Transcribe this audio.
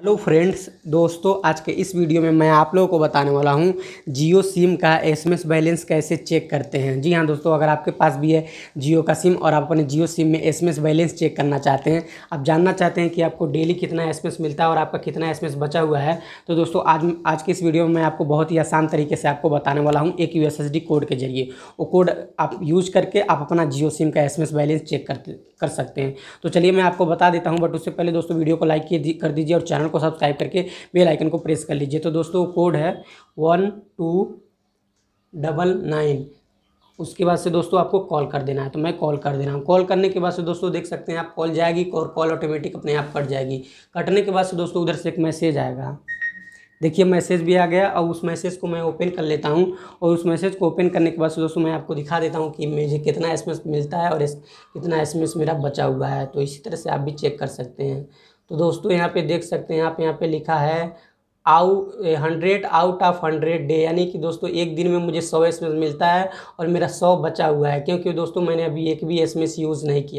hello friends दोस्तों आज के इस वीडियो में मैं आप लोगों को बताने वाला हूं जियो सिम का एसएमएस बैलेंस कैसे चेक करते हैं जी हाँ दोस्तों अगर आपके पास भी है जियो का सिम और आप अपने जियो सिम में एसएमएस बैलेंस चेक करना चाहते हैं आप जानना चाहते हैं कि आपको डेली कितना एसएमएस मिलता है और आपका कितना एस बचा हुआ है तो दोस्तों आज आज के इस वीडियो में मैं आपको बहुत ही आसान तरीके से आपको बताने वाला हूँ एक यू कोड के जरिए वो कोड आप यूज करके आप अपना जियो सिम का एस बैलेंस चेक कर कर सकते हैं तो चलिए मैं आपको बता देता हूँ बट उससे पहले दोस्तों वीडियो को लाइक कर दीजिए और चैनल चैनल को सब्सक्राइब करके बेल आइकन को प्रेस कर लीजिए तो दोस्तों कोड है वन टू डबल नाइन उसके बाद से दोस्तों आपको कॉल कर देना है तो मैं कॉल कर दे रहा हूँ कॉल करने के बाद से दोस्तों देख सकते हैं आप कॉल जाएगी और कॉल ऑटोमेटिक अपने आप कट जाएगी कटने के बाद से दोस्तों उधर से एक मैसेज आएगा देखिए मैसेज भी आ गया और उस मैसेज को मैं ओपन कर लेता हूँ और उस मैसेज को ओपन करने के बाद दोस्तों मैं आपको दिखा देता हूँ कि मुझे कितना एस मिलता है और कितना एस मेरा बचा हुआ है तो इसी तरह से आप भी चेक कर सकते हैं तो दोस्तों यहाँ पे देख सकते हैं आप यहाँ पे लिखा है out hundred out of hundred डे यानी कि दोस्तों एक दिन में मुझे सौ एस मिलता है और मेरा सौ बचा हुआ है क्योंकि दोस्तों मैंने अभी एक भी एस यूज़ नहीं किया